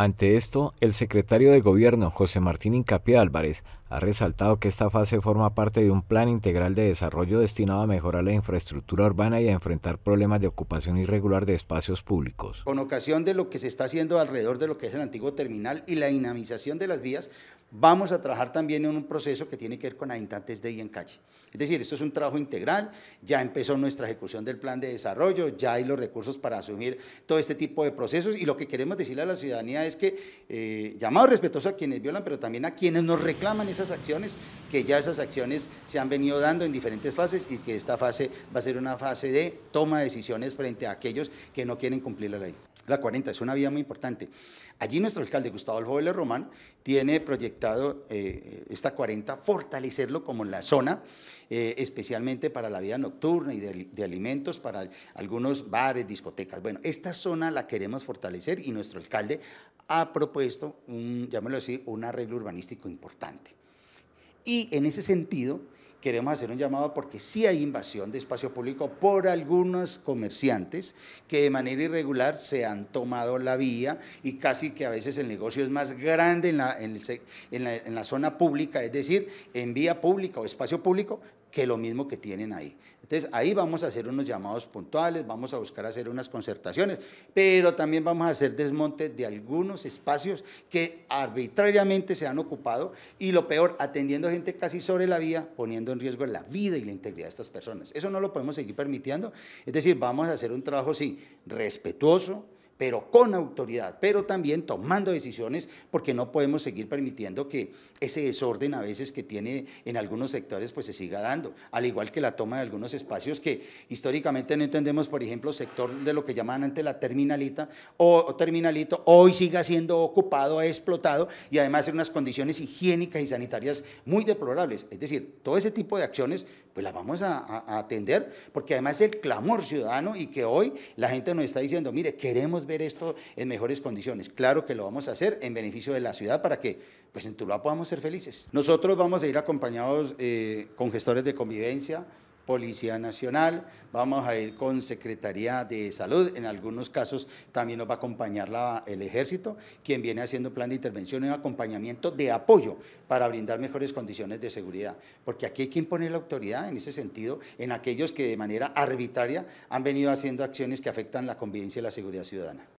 Ante esto, el secretario de Gobierno, José Martín Incapié Álvarez, ha resaltado que esta fase forma parte de un plan integral de desarrollo destinado a mejorar la infraestructura urbana y a enfrentar problemas de ocupación irregular de espacios públicos. Con ocasión de lo que se está haciendo alrededor de lo que es el antiguo terminal y la dinamización de las vías, vamos a trabajar también en un proceso que tiene que ver con habitantes de y en calle. Es decir, esto es un trabajo integral, ya empezó nuestra ejecución del plan de desarrollo, ya hay los recursos para asumir todo este tipo de procesos y lo que queremos decirle a la ciudadanía es que, eh, llamado respetuoso a quienes violan, pero también a quienes nos reclaman esas acciones, que ya esas acciones se han venido dando en diferentes fases y que esta fase va a ser una fase de toma de decisiones frente a aquellos que no quieren cumplir la ley. La 40 es una vía muy importante. Allí nuestro alcalde Gustavo Álvarez Román tiene proyectos eh, esta 40, fortalecerlo como en la zona, eh, especialmente para la vida nocturna y de, alimentos, para algunos bares, discotecas. Bueno, esta zona la queremos fortalecer y nuestro alcalde ha propuesto, un, así, un arreglo urbanístico importante. Y en ese sentido, queremos hacer un llamado porque sí hay invasión de espacio público por algunos comerciantes que de manera irregular se han tomado la vía y casi que a veces el negocio es más grande en la, en la zona pública, es decir, en vía pública o espacio público que lo mismo que tienen ahí. Entonces, ahí vamos a hacer unos llamados puntuales, vamos a buscar hacer unas concertaciones, pero también vamos a hacer desmonte de algunos espacios que arbitrariamente se han ocupado y lo peor, atendiendo gente casi sobre la vía, poniendo en riesgo la vida y la integridad de estas personas. Eso no lo podemos seguir permitiendo. Es decir, vamos a hacer un trabajo, sí, respetuoso, pero con autoridad, pero también tomando decisiones, porque no podemos seguir permitiendo que ese desorden a veces que tiene en algunos sectores pues se siga dando, al igual que la toma de algunos espacios que históricamente no entendemos, por ejemplo, sector de lo que llamaban antes la terminalita o, terminalito, hoy siga siendo ocupado, explotado y además en unas condiciones higiénicas y sanitarias muy deplorables. Es decir, todo ese tipo de acciones pues las vamos a, atender, porque además el clamor ciudadano y que hoy la gente nos está diciendo, mire, queremos ver esto en mejores condiciones. Claro que lo vamos a hacer en beneficio de la ciudad para que pues en Tuluá podamos ser felices. Nosotros vamos a ir acompañados eh, con gestores de convivencia, Policía Nacional, vamos a ir con Secretaría de Salud, en algunos casos también nos va a acompañar el Ejército, quien viene haciendo un plan de intervención y un acompañamiento de apoyo para brindar mejores condiciones de seguridad, porque aquí hay que imponer la autoridad en ese sentido, en aquellos que de manera arbitraria han venido haciendo acciones que afectan la convivencia y la seguridad ciudadana.